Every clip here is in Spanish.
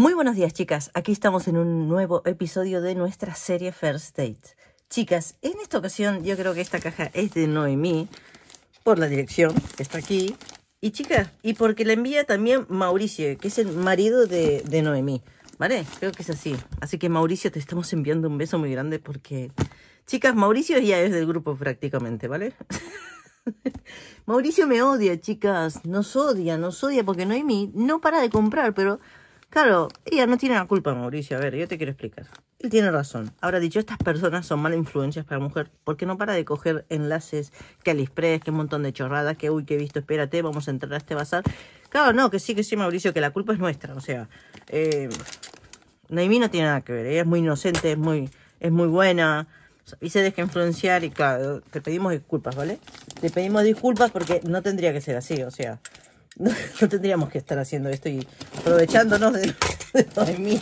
Muy buenos días, chicas. Aquí estamos en un nuevo episodio de nuestra serie First Date. Chicas, en esta ocasión yo creo que esta caja es de Noemí, por la dirección, que está aquí. Y chicas, y porque la envía también Mauricio, que es el marido de, de Noemí, ¿vale? Creo que es así. Así que Mauricio, te estamos enviando un beso muy grande porque... Chicas, Mauricio ya es del grupo prácticamente, ¿vale? Mauricio me odia, chicas. Nos odia, nos odia porque Noemí no para de comprar, pero Claro, ella no tiene la culpa, Mauricio. A ver, yo te quiero explicar. Él tiene razón. Ahora dicho, estas personas son malas influencias para la mujer porque no para de coger enlaces que Aliexpress, que un montón de chorradas, que uy, que he visto, espérate, vamos a entrar a este bazar. Claro, no, que sí, que sí, Mauricio, que la culpa es nuestra. O sea, eh, no tiene nada que ver. Ella es muy inocente, es muy, es muy buena y se deja influenciar y claro, te pedimos disculpas, ¿vale? Te pedimos disculpas porque no tendría que ser así, o sea, no, tendríamos que estar haciendo esto y aprovechándonos de, Noemí, mí.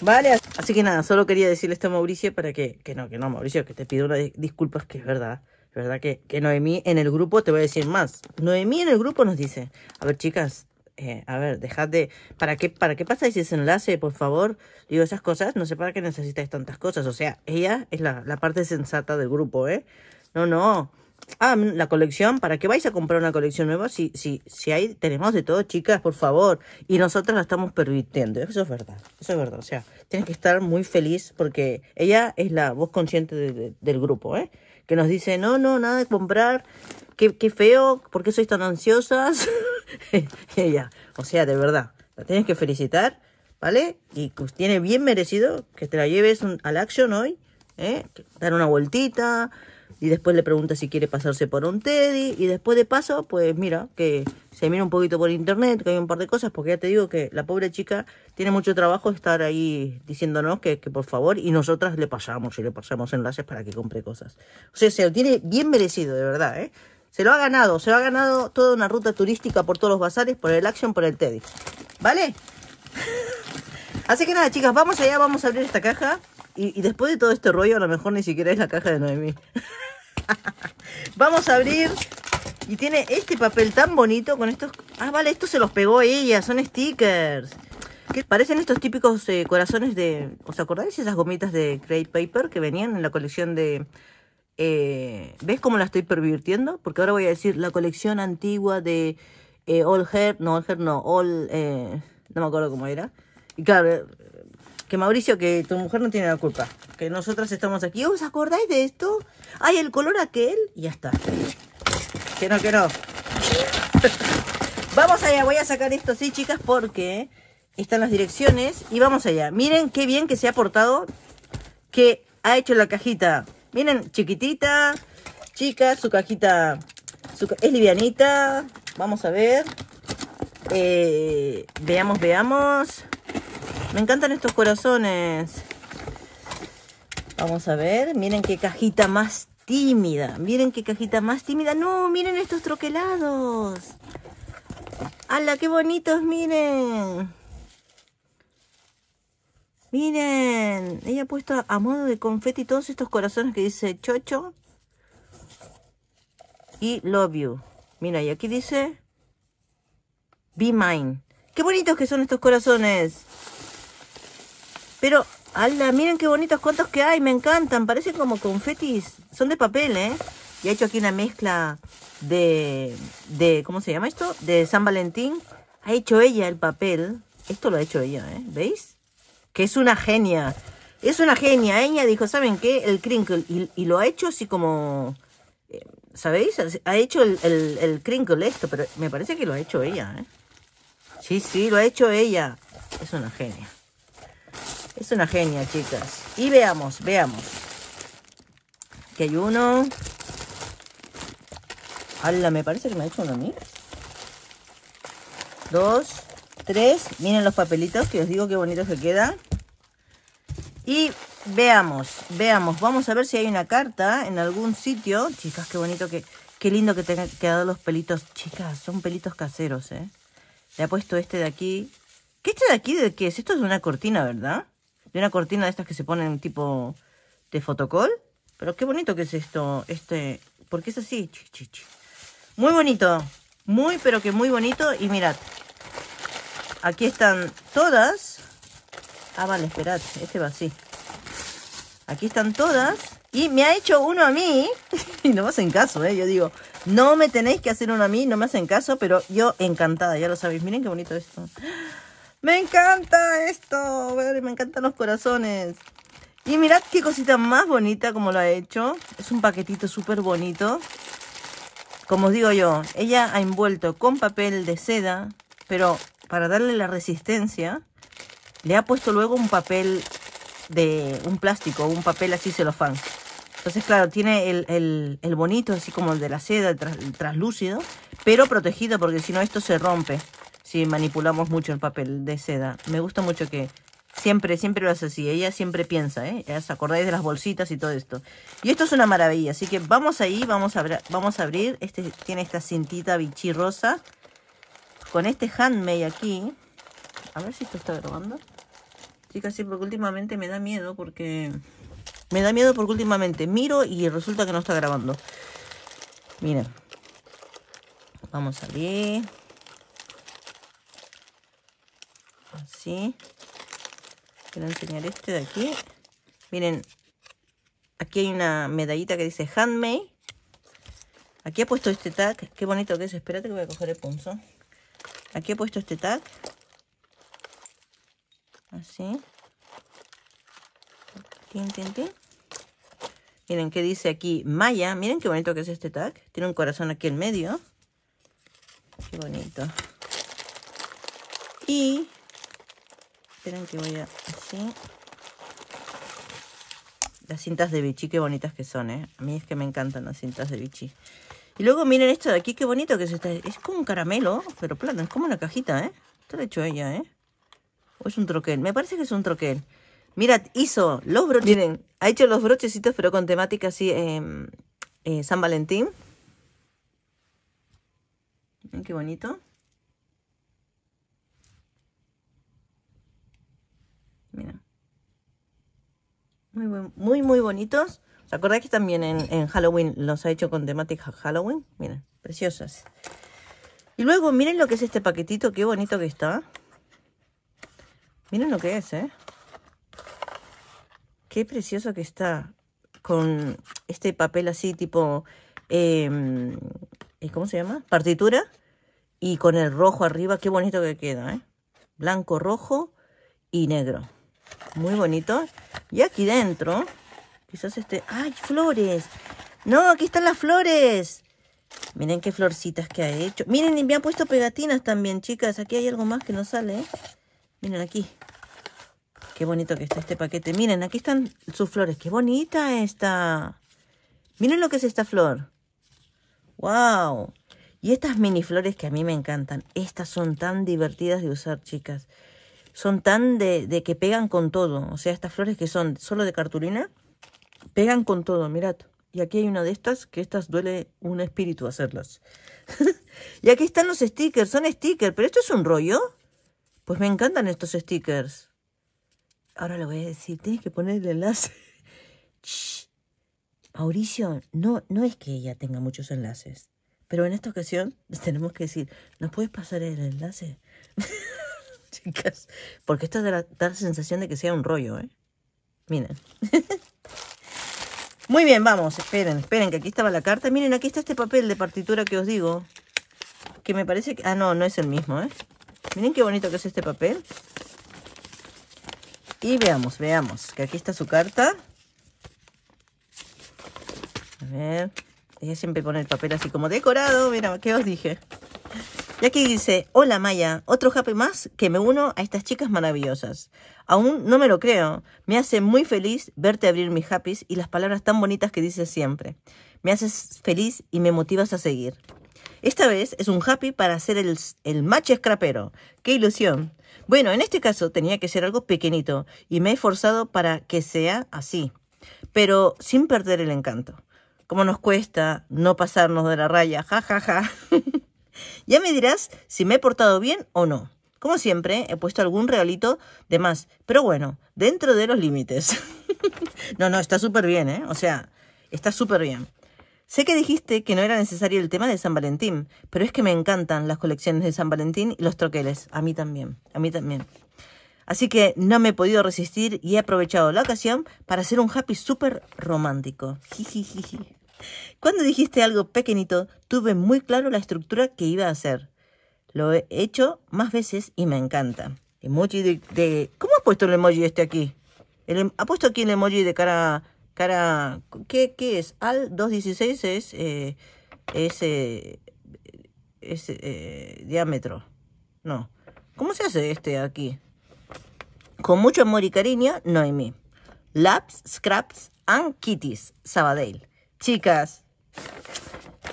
¿Vale? Así que nada, solo quería decirle esto a Mauricio para que... Que no, que no, Mauricio, que te pido una disculpas, que es verdad. Es verdad que, que Noemí en el grupo, te voy a decir más. Noemí en el grupo nos dice, a ver chicas, eh, a ver, dejad de... ¿Para qué, para qué pasáis ese enlace, por favor? Digo, esas cosas, no sé para qué necesitáis tantas cosas. O sea, ella es la, la parte sensata del grupo, ¿eh? No, no. Ah, mm, la colección, ¿para qué vais a comprar una colección nueva? Si, si, si hay tenemos de todo, chicas, por favor. Y nosotras la estamos permitiendo. Eso es verdad, eso es verdad. O sea, tienes que estar muy feliz porque ella es la voz consciente del grupo, ¿eh? Que nos dice, no, no, nada de comprar. Qué, qué feo, ¿por qué sois tan ansiosas? ella, o sea, de verdad, la tienes que felicitar, ¿vale? Y pues, tiene bien merecido que te la lleves al action hoy, ¿eh? Dar una vueltita y después le pregunta si quiere pasarse por un Teddy y después de paso, pues mira, que se mira un poquito por internet, que hay un par de cosas, porque ya te digo que la pobre chica tiene mucho trabajo estar ahí diciéndonos que, que por favor y nosotras le pasamos y le pasamos enlaces para que compre cosas. O sea, se lo tiene bien merecido, de verdad, ¿eh? Se lo ha ganado, se lo ha ganado toda una ruta turística por todos los bazares, por el Action, por el Teddy. ¿Vale? Así que nada, chicas, vamos allá, vamos a abrir esta caja. Y, después de todo este rollo, a lo mejor ni siquiera es la caja de Noemí. Vamos a abrir. Y tiene este papel tan bonito con estos... Ah, vale, estos se los pegó ella. Son stickers. Que parecen estos típicos eh, corazones de... ¿Os acordáis esas gomitas de Create Paper que venían en la colección de... Eh, ¿Ves cómo la estoy pervirtiendo? Porque ahora voy a decir la colección antigua de eh, All Hair... No, All Hair no. All... no me acuerdo cómo era. Y claro, que Mauricio, que tu mujer no tiene la culpa. Que nosotras estamos aquí. ¿Os acordáis de esto? Ay, el color aquel. Y ya está. Que no, que no. vamos allá, voy a sacar esto, sí, chicas, porque están las direcciones. Y vamos allá. Miren qué bien que se ha portado, que ha hecho la cajita. Miren, chiquitita, Chica, su cajita es livianita. Vamos a ver. Eh, veamos, veamos. Me encantan estos corazones. Vamos a ver. Miren qué cajita más tímida. Miren qué cajita más tímida. No, miren estos troquelados. ¡Hala, qué bonitos! Miren. Miren. Ella ha puesto a modo de confeti todos estos corazones que dice Chocho. Y Love You. Mira, y aquí dice Be Mine. ¡Qué bonitos que son estos corazones! Pero, Alda, miren qué bonitos cuantos que hay, me encantan. Parecen como confetis. Son de papel, ¿eh? Y ha hecho aquí una mezcla de, de, ¿cómo se llama esto? De San Valentín. Ha hecho ella el papel. Esto lo ha hecho ella, ¿eh? ¿Veis? Que es una genia. Es una genia. Ella dijo, ¿saben qué? El crinkle. Y, lo ha hecho así como... Eh, ¿Sabéis? Ha hecho el, el, crinkle esto, pero me parece que lo ha hecho ella, ¿eh? Sí, sí, lo ha hecho ella. Es una genia. Es una genia, chicas. Y veamos, veamos. Aquí hay uno. Hala, me parece que me ha hecho uno a Dos, tres. Miren los papelitos que os digo qué bonitos que quedan. Y veamos, veamos. Vamos a ver si hay una carta en algún sitio. Chicas, qué bonito que... Qué lindo que te han quedado los pelitos. Chicas, son pelitos caseros, ¿eh? Le ha puesto este de aquí. ¿Qué este de aquí de qué es? Esto es una cortina, ¿verdad? una cortina de estas que se ponen tipo de fotocol. Pero qué bonito que es esto, este, porque es así, Muy bonito, muy pero que muy bonito. Y mirad, aquí están todas. Ah, vale, esperad, este va así. Aquí están todas. Y me ha hecho uno a mí. y no me hacen caso, ¿eh? Yo digo, no me tenéis que hacer uno a mí, no me hacen caso, pero yo encantada, ya lo sabéis. Miren qué bonito esto. Me encanta esto, me encantan los corazones. Y mirad qué cosita más bonita como lo ha hecho. Es un paquetito súper bonito. Como os digo yo, ella ha envuelto con papel de seda, pero para darle la resistencia, le ha puesto luego un papel de un plástico, un papel así se celofán. Entonces, claro, tiene el, bonito, así como el de la seda, traslúcido, pero protegido, porque si no esto se rompe manipulamos mucho el papel de seda. Me gusta mucho que siempre, siempre lo hace así. Ella siempre piensa, ¿eh? Ya os acordáis de las bolsitas y todo esto. Y esto es una maravilla, así que vamos ahí, vamos a, vamos a abrir. Este tiene esta cintita bichirrosa rosa. Con este handmade aquí. A ver si esto está grabando. Chicas, sí, porque últimamente me da miedo porque... Me da miedo porque últimamente miro y resulta que no está grabando. Miren. Vamos a abrir. así Quiero enseñar este de aquí. Miren, aquí hay una medallita que dice Handmade. Aquí ha puesto este tag. Qué bonito que es. Espérate que voy a coger el punzo Aquí he puesto este tag. Así. Miren que dice aquí Maya. Miren qué bonito que es este tag. Tiene un corazón aquí en medio. Qué bonito. Y voy Las cintas de bichi qué bonitas que son, ¿eh? A mí es que me encantan las cintas de bichi Y luego miren esto de aquí, qué bonito que es está. Es como un caramelo, pero plano, es como una cajita, ¿eh? Esto lo ha hecho ella, ¿eh? O es un troquel. Me parece que es un troquel. mirad hizo los broches. Miren, ha hecho los brochecitos, pero con temática así, em, eh, San Valentín. miren Qué bonito. Muy, muy, bonitos. ¿Os acordáis que también en, Halloween los ha hecho con temática Halloween? Miren, preciosas. Y luego miren lo que es este paquetito, qué bonito que está. Miren lo que es, ¿eh? Qué precioso que está con este papel así tipo, em, eh, ¿cómo se llama? Partitura. Y con el rojo arriba, qué bonito que queda, ¿eh? Blanco, rojo y negro muy bonito Y aquí dentro, quizás este... ¡Ay, flores! ¡No, aquí están las flores! Miren qué florcitas que ha hecho. Miren, me han puesto pegatinas también, chicas. Aquí hay algo más que no sale. ¿eh? Miren aquí. Qué bonito que está este paquete. Miren, aquí están sus flores. ¡Qué bonita esta! Miren lo que es esta flor. ¡Wow! Y estas mini flores que a mí me encantan. Estas son tan divertidas de usar, chicas son tan de, que pegan con todo. O sea, estas flores que son solo de cartulina, pegan con todo, mirad. Y aquí hay una de estas, que estas duele un espíritu hacerlas. y aquí están los stickers, son stickers, pero esto es un rollo. Pues me encantan estos stickers. Ahora le voy a decir, tienes que poner el enlace. Mauricio, no, no es que ella tenga muchos enlaces, pero en esta ocasión tenemos que decir, ¿nos puedes pasar el enlace? Porque esto da la, sensación de que sea un rollo, ¿eh? Miren. Muy bien, vamos, esperen, esperen, que aquí estaba la carta. Miren, aquí está este papel de partitura que os digo. Que me parece que... Ah, no, no es el mismo, ¿eh? Miren qué bonito que es este papel. Y veamos, veamos, que aquí está su carta. A ver, ella siempre pone el papel así como decorado. Mira, ¿qué os dije? Y aquí dice, hola Maya, otro happy más que me uno a estas chicas maravillosas. Aún no me lo creo. Me hace muy feliz verte abrir mis happys y las palabras tan bonitas que dices siempre. Me haces feliz y me motivas a seguir. Esta vez es un happy para hacer el, el match scrapero. ¡Qué ilusión! Bueno, en este caso tenía que ser algo pequeñito y me he forzado para que sea así, pero sin perder el encanto. Como nos cuesta no pasarnos de la raya, ja, ja, ja. Ya me dirás si me he portado bien o no. Como siempre, he puesto algún regalito de más, pero bueno, dentro de los límites. no, no, está súper bien, ¿eh? O sea, está súper bien. Sé que dijiste que no era necesario el tema de San Valentín, pero es que me encantan las colecciones de San Valentín y los troqueles. A mí también, a mí también. Así que no me he podido resistir y he aprovechado la ocasión para hacer un happy súper romántico. Cuando dijiste algo pequeñito, tuve muy claro la estructura que iba a hacer. Lo he hecho más veces y me encanta. Emoji de... de... ¿Cómo has puesto el emoji este aquí? Em, ha puesto aquí el emoji de cara... cara ¿Qué, qué es? Al 216 es... Eh, ese eh, eh, diámetro. No. ¿Cómo se hace este aquí? Con mucho amor y cariño, Noemi Laps, Scraps and Kitties, Sabadell. Chicas,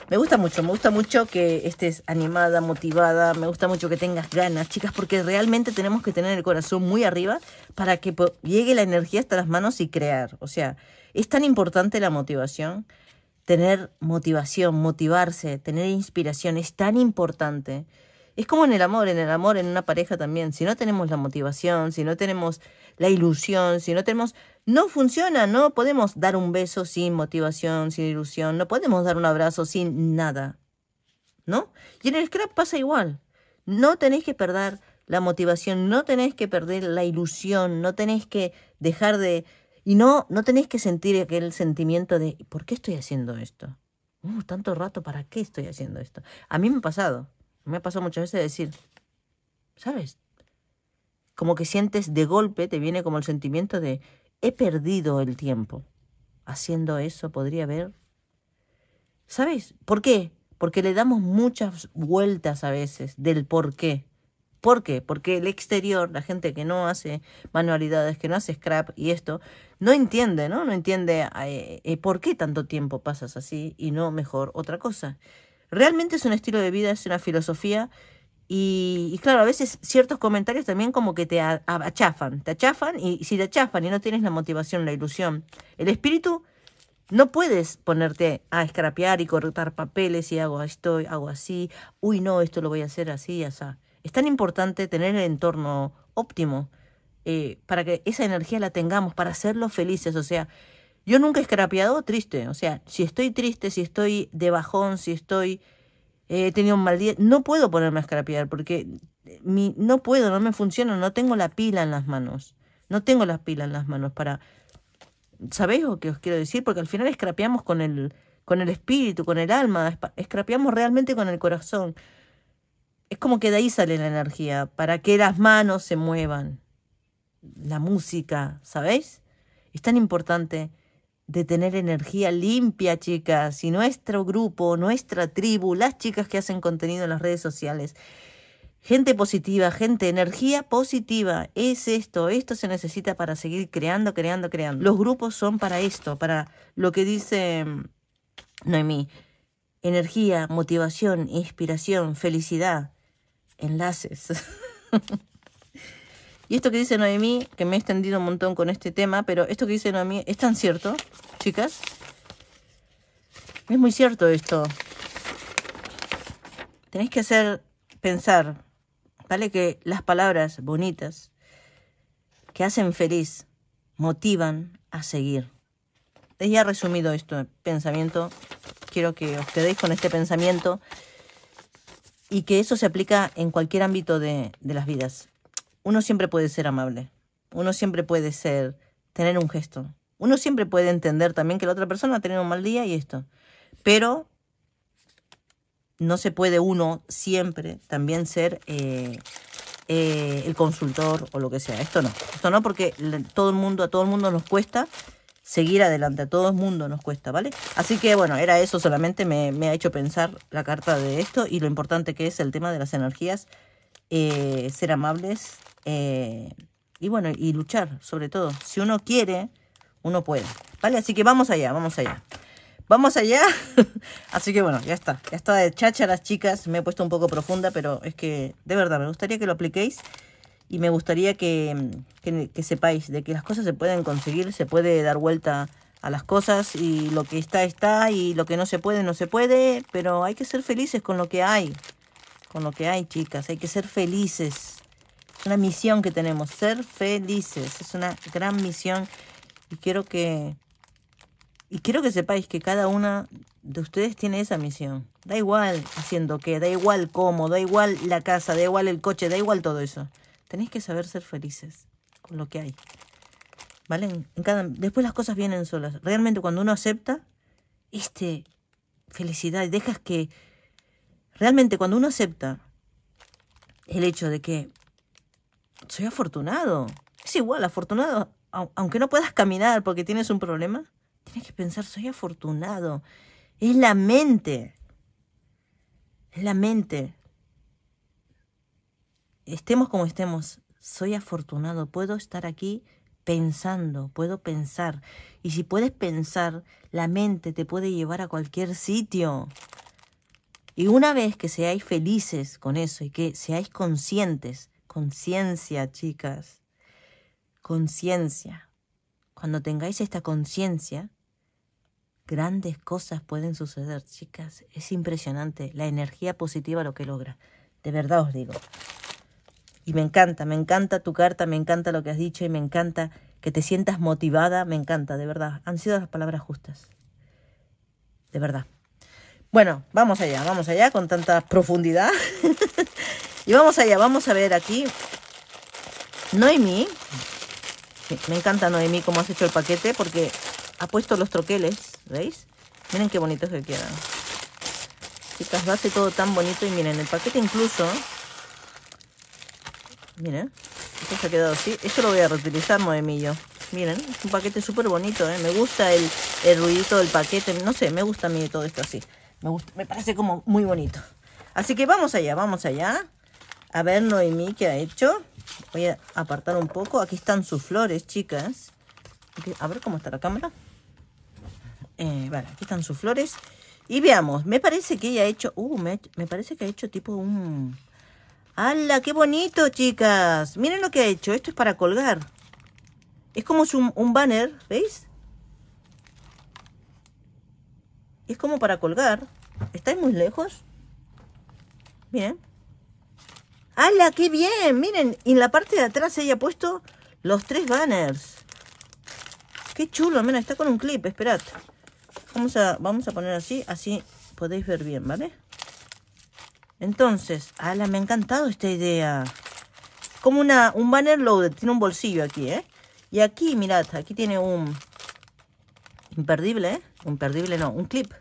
me gusta mucho, me gusta mucho que estés animada, motivada, me gusta mucho que tengas ganas, chicas, porque realmente tenemos que tener el corazón muy arriba para que llegue la energía hasta las manos y crear. O sea, es tan importante la motivación, tener motivación, motivarse, tener inspiración, es tan importante. Es como en el amor, en el amor, en una pareja también. Si no tenemos la motivación, si no tenemos la ilusión, si no tenemos no funciona, no podemos dar un beso sin motivación, sin ilusión, no podemos dar un abrazo sin nada, ¿no? Y en el scrap pasa igual, no tenés que perder la motivación, no tenés que perder la ilusión, no tenés que dejar de... Y no, no tenéis que sentir aquel sentimiento de, ¿por qué estoy haciendo esto? Uh, tanto rato, ¿para qué estoy haciendo esto? A mí me ha pasado, me ha pasado muchas veces decir, ¿sabes? Como que sientes de golpe, te viene como el sentimiento de, he perdido el tiempo. Haciendo eso podría haber... ¿Sabéis? ¿Por qué? Porque le damos muchas vueltas a veces del por qué. ¿Por qué? Porque el exterior, la gente que no hace manualidades, que no hace scrap y esto, no entiende, ¿no? No entiende eh, eh, por qué tanto tiempo pasas así y no mejor otra cosa. Realmente es un estilo de vida, es una filosofía y, claro, a veces ciertos comentarios también como que te achafan, te achafan y, si te achafan y no tienes la motivación, la ilusión, el espíritu, no puedes ponerte a escrapear y cortar papeles y hago esto, hago así, uy no, esto lo voy a hacer así, así. Es tan importante tener el entorno óptimo eh, para que esa energía la tengamos, para hacerlo felices, o sea, yo nunca he escrapeado triste, o sea, si estoy triste, si estoy de bajón, si estoy he tenido un mal día, no puedo ponerme a scrapear porque mi, no puedo, no me funciona, no tengo la pila en las manos. No tengo las pilas en las manos para... ¿Sabéis lo que os quiero decir? Porque al final escrapeamos con el, con el espíritu, con el alma, escrapeamos realmente con el corazón. Es como que de ahí sale la energía, para que las manos se muevan. La música, ¿sabéis? Es tan importante de tener energía limpia, chicas, y nuestro grupo, nuestra tribu, las chicas que hacen contenido en las redes sociales. Gente positiva, gente, energía positiva. Es esto, esto se necesita para seguir creando, creando, creando. Los grupos son para esto, para lo que dice mm, Noemí. Energía, motivación, inspiración, felicidad, enlaces. Y esto que dice Noemí, que me he extendido un montón con este tema, pero esto que dice Noemí es tan cierto, chicas. Es muy cierto esto. Tenéis que hacer pensar, ¿vale? Que las palabras bonitas que hacen feliz motivan a seguir. Ya resumido esto, pensamiento, quiero que os quedéis con este pensamiento y que eso se aplica en cualquier ámbito de las vidas uno siempre puede ser amable, uno siempre puede ser, tener un gesto, uno siempre puede entender también que la otra persona ha tenido un mal día y esto, pero no se puede uno siempre también ser eh, eh, el consultor o lo que sea. Esto no, esto no porque todo el mundo, a todo el mundo nos cuesta seguir adelante, a todo el mundo nos cuesta, ¿vale? Así que bueno, era eso solamente, me, ha hecho pensar la carta de esto y lo importante que es el tema de las energías, eh, ser amables, eh, y bueno, y luchar, sobre todo. Si uno quiere, uno puede. ¿Vale? Así que vamos allá, vamos allá. Vamos allá. Así que bueno, ya está. Ya está de chacha las chicas. Me he puesto un poco profunda, pero es que de verdad me gustaría que lo apliquéis. Y me gustaría que, que, que sepáis de que las cosas se pueden conseguir, se puede dar vuelta a las cosas y lo que está está y lo que no se puede no se puede, pero hay que ser felices con lo que hay, con lo que hay chicas, hay que ser felices una misión que tenemos, ser felices. Es una gran misión y quiero que y quiero que sepáis que cada una de ustedes tiene esa misión. Da igual haciendo qué, da igual cómo, da igual la casa, da igual el coche, da igual todo eso. Tenéis que saber ser felices con lo que hay. ¿Vale? después las cosas vienen solas. Realmente cuando uno acepta este felicidad, dejas que realmente cuando uno acepta el hecho de que soy afortunado. Es igual, afortunado, aunque no puedas caminar porque tienes un problema, tienes que pensar, soy afortunado. Es la mente. Es la mente. Estemos como estemos, soy afortunado, puedo estar aquí pensando, puedo pensar. Y si puedes pensar, la mente te puede llevar a cualquier sitio. Y una vez que seáis felices con eso y que seáis conscientes Conciencia, chicas. Conciencia. Cuando tengáis esta conciencia, grandes cosas pueden suceder, chicas. Es impresionante la energía positiva lo que logra. De verdad os digo. Y me encanta, me encanta tu carta, me encanta lo que has dicho y me encanta que te sientas motivada, me encanta, de verdad. Han sido las palabras justas. De verdad. Bueno, vamos allá, vamos allá con tanta profundidad. Y vamos allá, vamos a ver aquí. Noemí. Me encanta Noemí cómo has hecho el paquete porque ha puesto los troqueles, ¿veis? Miren qué bonitos que quedan. Chicas, a hace todo tan bonito y miren, el paquete incluso... Miren, esto se ha quedado así. Esto lo voy a reutilizar, Moemillo. Miren, es un paquete súper bonito, ¿eh? Me gusta el, el ruidito del paquete. No sé, me gusta a mí todo esto así. Me, me parece como muy bonito. Así que vamos allá, vamos allá. A ver, Noemí, ¿qué ha hecho? Voy a apartar un poco. Aquí están sus flores, chicas. A ver cómo está la cámara. Eh, vale, aquí están sus flores. Y veamos, me parece que ella ha hecho... Uh, me, parece que ha hecho tipo un... ¡Hala, qué bonito, chicas! Miren lo que ha hecho. Esto es para colgar. Es como un, un banner, ¿veis? Es como para colgar. ¿Estáis muy lejos? Bien. ¡Hala, qué bien! Miren, en la parte de atrás ella ha puesto los tres banners. ¡Qué chulo! Mira, está con un clip, esperad. Vamos a, vamos a poner así, así podéis ver bien, ¿vale? Entonces, ¡hala! Me ha encantado esta idea. Como una, un banner loaded. tiene un bolsillo aquí, ¿eh? Y aquí, mirad, aquí tiene un... Imperdible, ¿eh? Imperdible no, un clip.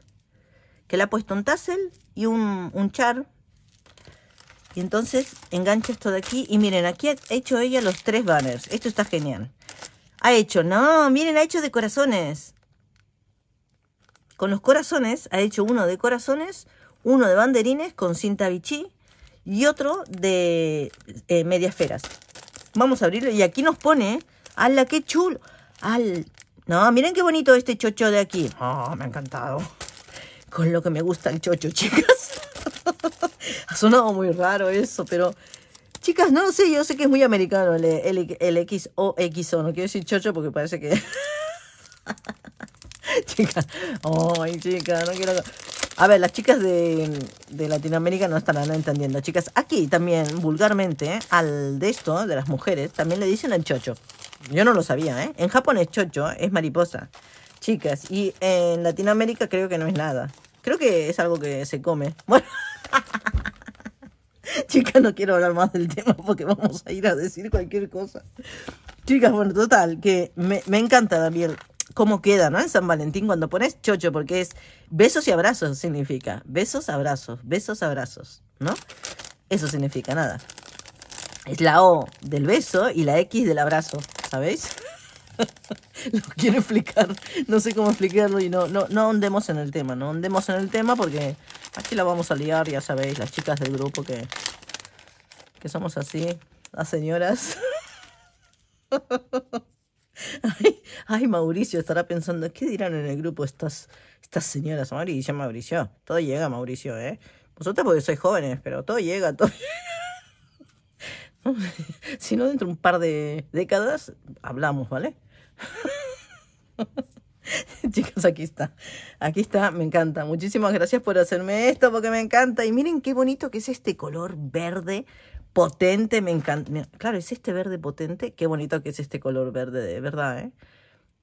Que le ha puesto un tassel y un, un char y entonces engancha esto de aquí. Y miren, aquí ha hecho ella los tres banners. Esto está genial. Ha hecho, no, miren, ha hecho de corazones. Con los corazones, ha hecho uno de corazones, uno de banderines con cinta bichí y otro de eh, mediasferas. Vamos a abrirlo. Y aquí nos pone, ¡hala, qué chulo! ¡Al! No, miren qué bonito este chocho de aquí. Oh, me ha encantado. Con lo que me gusta el chocho, chicas. muy raro eso, pero... Chicas, no sé, yo sé que es muy americano el, el, el o No quiero decir chocho porque parece que... chicas, ay, chicas, no quiero... A ver, las chicas de, de Latinoamérica no estarán entendiendo. Chicas, aquí también, vulgarmente, al de esto, de las mujeres, también le dicen el chocho. Yo no lo sabía, ¿eh? En Japón es chocho, es mariposa. Chicas, y en Latinoamérica creo que no es nada. Creo que es algo que se come. Bueno... Chicas, no quiero hablar más del tema porque vamos a ir a decir cualquier cosa. Chicas, bueno, total, que me, encanta Daniel, cómo queda, ¿no? En San Valentín cuando pones chocho, porque es besos y abrazos significa. Besos, abrazos, besos, abrazos, ¿no? Eso significa nada. Es la O del beso y la X del abrazo, ¿sabéis? lo quiero explicar, no sé cómo explicarlo y no, no, no andemos en el tema, no andemos en el tema porque aquí la vamos a liar, ya sabéis, las chicas del grupo que, que somos así, las señoras. ay, Mauricio estará pensando, ¿qué dirán en el grupo estas, estas señoras? Mauricio, Mauricio, todo llega, Mauricio, ¿eh? Vosotros porque sois jóvenes, pero todo llega, todo llega. si no, dentro de un par de décadas hablamos, ¿vale? Chicos, aquí está. Aquí está, me encanta. Muchísimas gracias por hacerme esto porque me encanta. Y miren qué bonito que es este color verde potente. Me encanta. Claro, es este verde potente. Qué bonito que es este color verde, de verdad, ¿eh?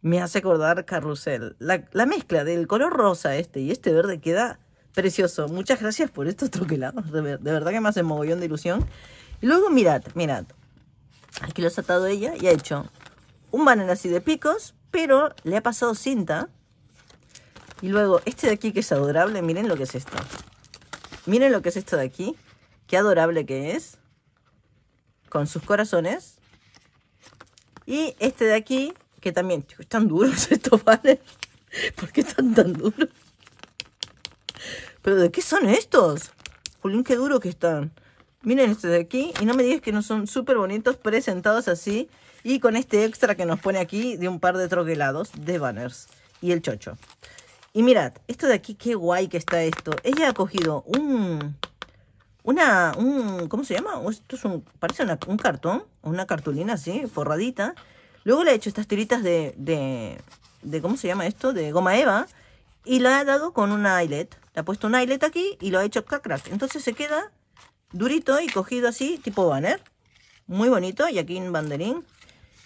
Me hace acordar carrusel. La, la mezcla del color rosa este y este verde queda precioso. Muchas gracias por estos troquelados. De, de verdad que me hace mogollón de ilusión. Y luego mirad, mirad. Aquí lo ha atado ella y ha hecho un banner así de picos, pero le ha pasado cinta. Y luego este de aquí que es adorable, miren lo que es esto. Miren lo que es esto de aquí. Qué adorable que es. Con sus corazones. Y este de aquí, que también, están duros estos ¿vale? ¿Por qué están tan duros? ¿Pero de qué son estos? Julián, qué duro que están. Miren esto de aquí y no me digas que no son súper bonitos presentados así y con este extra que nos pone aquí de un par de troquelados de banners y el chocho. Y mirad, esto de aquí, qué guay que está esto. Ella ha cogido un... Una... Un, ¿Cómo se llama? Esto es un... Parece un cartón, una cartulina así, forradita. Luego le ha hecho estas tiritas de, de... de ¿Cómo se llama esto? De goma eva. Y la ha dado con una eyelet. Le ha puesto una eyelet aquí y lo ha hecho cacras. Entonces se queda durito y cogido así, tipo banner. Muy bonito, y aquí un banderín.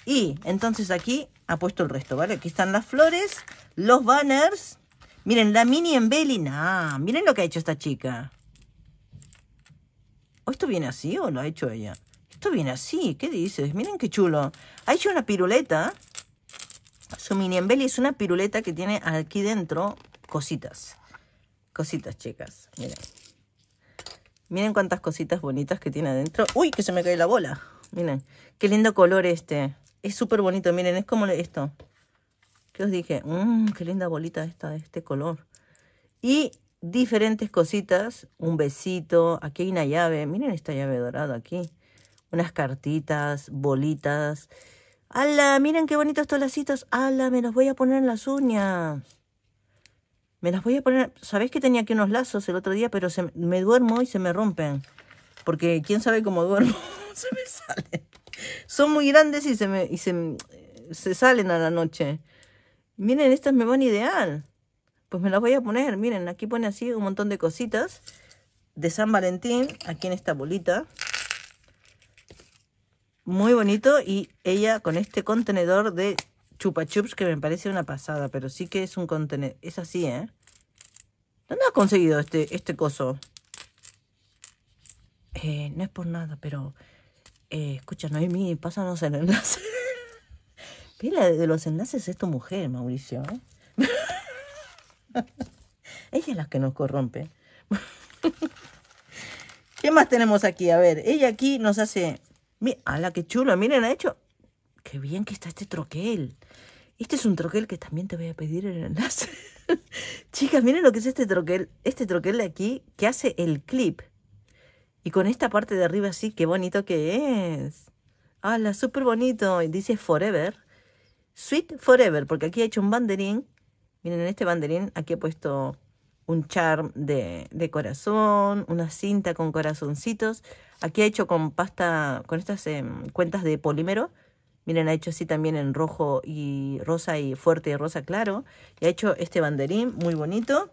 Y entonces aquí ha puesto el resto, ¿vale? Aquí están las flores, los banners. Miren, la mini embellina. Ah, miren lo que ha hecho esta chica. ¿O esto viene así o lo ha hecho ella? Esto viene así, ¿qué dices? Miren qué chulo. Ha hecho una piruleta. Su mini embellina es una piruleta que tiene aquí dentro cositas. Cositas, chicas. Miren. Miren cuántas cositas bonitas que tiene adentro. ¡Uy, que se me cae la bola! Miren, qué lindo color este. Es súper bonito, miren, es como esto. ¿Qué os dije? Mm, qué linda bolita esta este color. Y diferentes cositas. Un besito. Aquí hay una llave. Miren esta llave dorada aquí. Unas cartitas, bolitas. ¡Hala! Miren qué bonitos estos lacitos. ¡Hala! Me los voy a poner en las uñas. Me las voy a poner... Sabés que tenía aquí unos lazos el otro día, pero se, me duermo y se me rompen. Porque quién sabe cómo duermo. se me salen. Son muy grandes y se me... Y se, se salen a la noche. Miren, estas me van ideal. Pues me las voy a poner. Miren, aquí pone así un montón de cositas. De San Valentín. Aquí en esta bolita. Muy bonito. Y ella con este contenedor de chupa chups que me parece una pasada, pero sí que es un contenedor. Es así, ¿eh? ¿Dónde has conseguido este, este coso? Eh, no es por nada, pero... Eh, escucha, Noemí, pásanos el enlace. Mira, de los enlaces es tu mujer, Mauricio. ¿eh? Ella es la que nos corrompe. ¿Qué más tenemos aquí? A ver, ella aquí nos hace... ¡Hala, qué chulo, miren, ha hecho Qué bien que está este troquel. Este es un troquel que también te voy a pedir el enlace. Chicas, miren lo que es este troquel. Este troquel de aquí que hace el clip. Y con esta parte de arriba así, qué bonito que es. ¡Hala! Súper bonito. Y dice Forever. Sweet Forever, porque aquí ha hecho un banderín. Miren, en este banderín aquí he puesto un charm de, corazón, una cinta con corazoncitos. Aquí ha hecho con pasta, con estas em, cuentas de polímero Miren, ha hecho así también en rojo y rosa y fuerte y rosa claro. Y ha hecho este banderín muy bonito.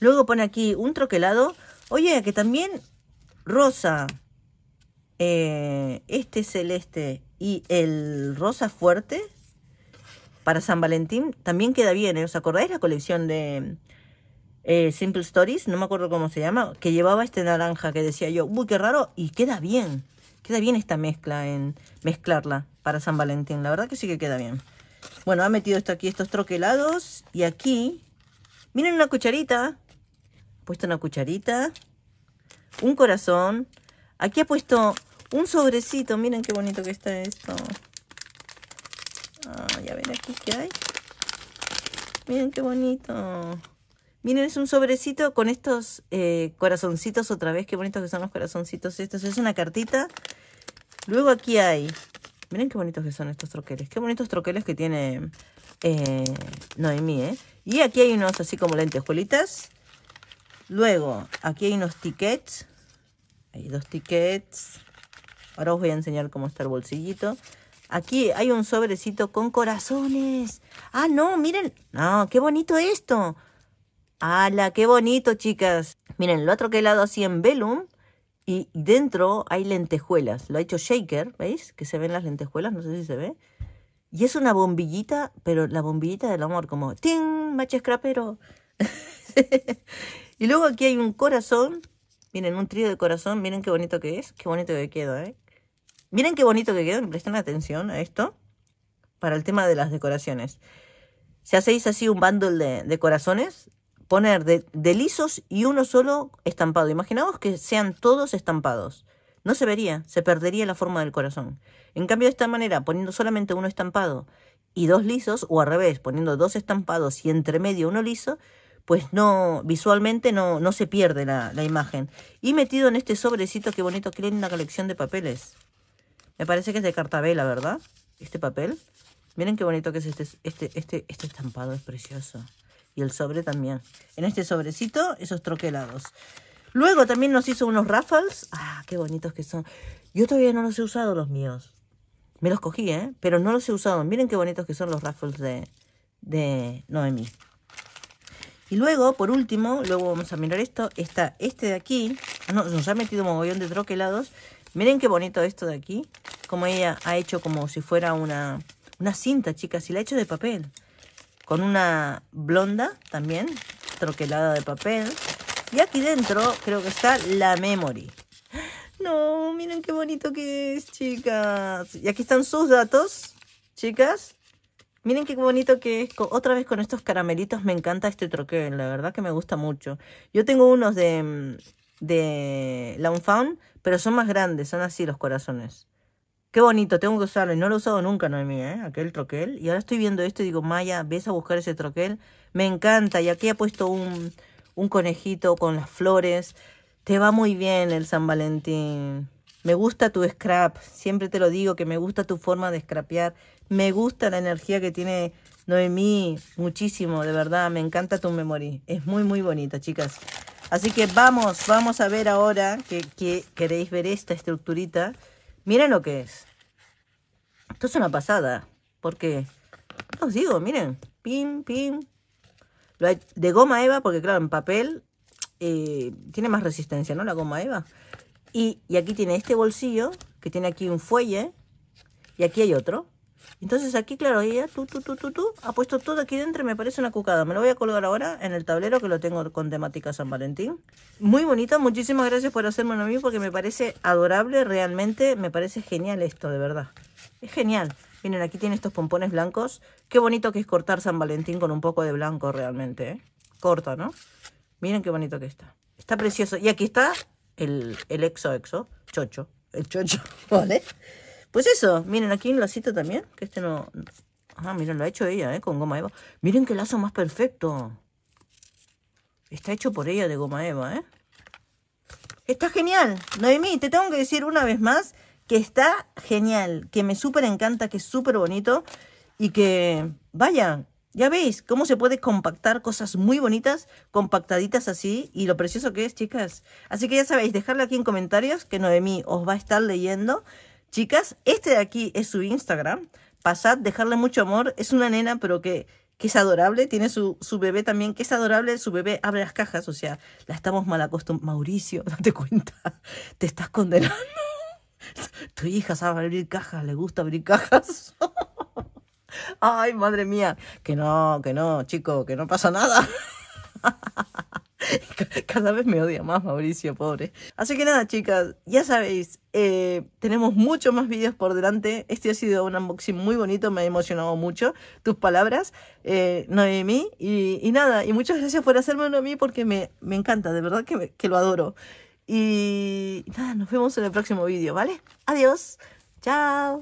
Luego pone aquí un troquelado. Oye, que también rosa, eh, este celeste y el rosa fuerte para San Valentín también queda bien. ¿eh? ¿Os acordáis la colección de eh, Simple Stories? No me acuerdo cómo se llama. Que llevaba este naranja que decía yo, uy, qué raro, y queda bien. Queda bien esta mezcla en mezclarla para San Valentín. La verdad que sí que queda bien. Bueno, ha metido esto aquí, estos troquelados. Y aquí, miren una cucharita. Ha puesto una cucharita. Un corazón. Aquí ha puesto un sobrecito. Miren qué bonito que está esto. Ah, ya a ver aquí qué hay. Miren qué bonito. Miren, es un sobrecito con estos eh, corazoncitos otra vez. Qué bonitos que son los corazoncitos estos. Es una cartita Luego aquí hay... Miren qué bonitos que son estos troqueles. Qué bonitos troqueles que tiene eh, Noemí, ¿eh? Y aquí hay unos así como lentejuelitas. Luego, aquí hay unos tickets. Hay dos tickets. Ahora os voy a enseñar cómo está el bolsillito. Aquí hay un sobrecito con corazones. Ah, no, miren. No, qué bonito esto. ¡Hala, qué bonito, chicas! Miren, lo ha troquelado así en Velum. Y dentro hay lentejuelas. Lo ha hecho Shaker, ¿veis? Que se ven las lentejuelas, no sé si se ve. Y es una bombillita, pero la bombillita del amor, como ¡Ting! ¡Mache scrapero! y luego aquí hay un corazón. Miren, un trío de corazón. Miren qué bonito que es. Qué bonito que quedó, ¿eh? Miren qué bonito que quedó. Presten atención a esto. Para el tema de las decoraciones. Si hacéis así un bundle de, de corazones, poner de, lisos y uno solo estampado. Imaginamos que sean todos estampados. No se vería, se perdería la forma del corazón. En cambio, de esta manera, poniendo solamente uno estampado y dos lisos, o al revés, poniendo dos estampados y entre medio uno liso, pues no, visualmente no, no se pierde la, imagen. Y metido en este sobrecito, qué bonito, tiene una colección de papeles. Me parece que es de cartabela, ¿verdad? Este papel. Miren qué bonito que es este, este, este, este estampado, es precioso y el sobre también. En este sobrecito, esos troquelados. Luego también nos hizo unos raffles. Ah, qué bonitos que son. Yo todavía no los he usado los míos. Me los cogí, ¿eh? Pero no los he usado. Miren qué bonitos que son los raffles de, de Y luego, por último, luego vamos a mirar esto. Está este de aquí. Ah, no, nos ha metido un mogollón de troquelados. Miren qué bonito esto de aquí. Como ella ha hecho como si fuera una, una cinta, chicas. Y la ha hecho de papel con una blonda también, troquelada de papel. Y aquí dentro creo que está la memory. No, miren qué bonito que es, chicas. Y aquí están sus datos, chicas. Miren qué bonito que es. Otra vez con estos caramelitos me encanta este troquel. La verdad que me gusta mucho. Yo tengo unos de, mm, de Found, pero son más grandes. Son así los corazones. Qué bonito, tengo que usarlo. Y no lo he usado nunca, Noemí, ¿eh? Aquel troquel. Y ahora estoy viendo esto y digo, Maya, ves a buscar ese troquel. Me encanta. Y aquí ha puesto un, un conejito con las flores. Te va muy bien el San Valentín. Me gusta tu scrap. Siempre te lo digo, que me gusta tu forma de scrapear. Me gusta la energía que tiene Noemí. Muchísimo, de verdad. Me encanta tu memoria. Es muy, muy bonita, chicas. Así que vamos, vamos a ver ahora que, que queréis ver esta estructurita. Miren lo que es. Esto es una pasada. Porque, os digo, miren. Pim, pim. de goma eva, porque claro, en papel eh, tiene más resistencia, ¿no? La goma eva. Y, y aquí tiene este bolsillo, que tiene aquí un fuelle. Y aquí hay otro. Entonces aquí, claro, ella tú, tú, tú, tú, tú, ha puesto todo aquí dentro me parece una cucada. Me lo voy a colgar ahora en el tablero que lo tengo con temática San Valentín. Muy bonito, muchísimas gracias por hacérmelo a mí porque me parece adorable, realmente me parece genial esto, de verdad. Es genial. Miren, aquí tiene estos pompones blancos. Qué bonito que es cortar San Valentín con un poco de blanco realmente, ¿eh? Corta, ¿no? Miren qué bonito que está. Está precioso. Y aquí está el, el exo exo, chocho, el chocho, ¿vale? Pues eso, miren aquí un lacito también, que este no... Ah, miren, lo ha hecho ella, ¿eh? Con goma eva. Miren qué lazo más perfecto. Está hecho por ella de goma eva, ¿eh? Está genial. Noemí, te tengo que decir una vez más que está genial, que me súper encanta, que es súper bonito y que, vaya, ya veis cómo se puede compactar cosas muy bonitas, compactaditas así, y lo precioso que es, chicas. Así que ya sabéis, dejadle aquí en comentarios, que Noemí os va a estar leyendo. Chicas, este de aquí es su Instagram. Pasad, dejarle mucho amor. Es una nena, pero que, es adorable. Tiene su, su, bebé también, que es adorable. Su bebé abre las cajas, o sea, la estamos mal acostumbrados. Mauricio, date cuenta, te estás condenando. Tu hija sabe abrir cajas, le gusta abrir cajas. Ay, madre mía, que no, que no, chico, que no pasa nada. Cada vez me odia más Mauricio, pobre. Así que nada, chicas, ya sabéis, eh, tenemos muchos más vídeos por delante. Este ha sido un unboxing muy bonito, me ha emocionado mucho tus palabras, eh, de Y, y nada, y muchas gracias por hacérmelo a mí porque me, me encanta, de verdad que, que lo adoro. Y nada, nos vemos en el próximo vídeo, ¿vale? Adiós, chao.